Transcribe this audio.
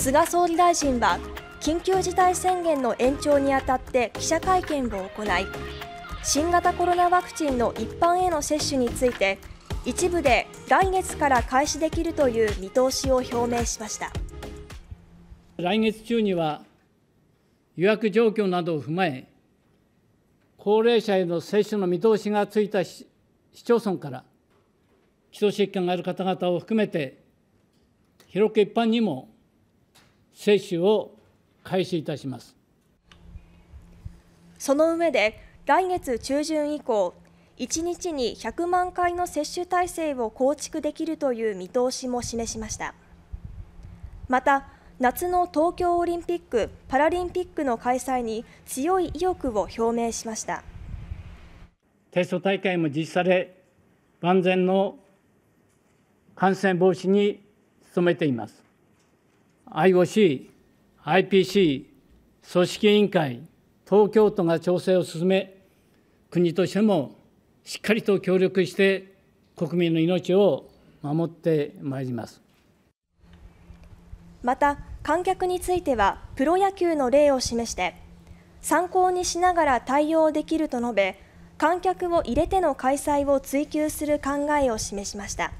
菅総理大臣は緊急事態宣言の延長にあたって記者会見を行い新型コロナワクチンの一般への接種について一部で来月から開始できるという見通しを表明しました来月中には予約状況などを踏まえ高齢者への接種の見通しがついた市町村から基礎疾患がある方々を含めて広く一般にも接種を開始いたしますその上で来月中旬以降1日に100万回の接種体制を構築できるという見通しも示しましたまた夏の東京オリンピック・パラリンピックの開催に強い意欲を表明しましたテスト大会も実施され万全の感染防止に努めています IOC、IPC、組織委員会、東京都が調整を進め、国としてもしっかりと協力して国民の命を守ってまいりますまた観客についてはプロ野球の例を示して参考にしながら対応できると述べ観客を入れての開催を追求する考えを示しました。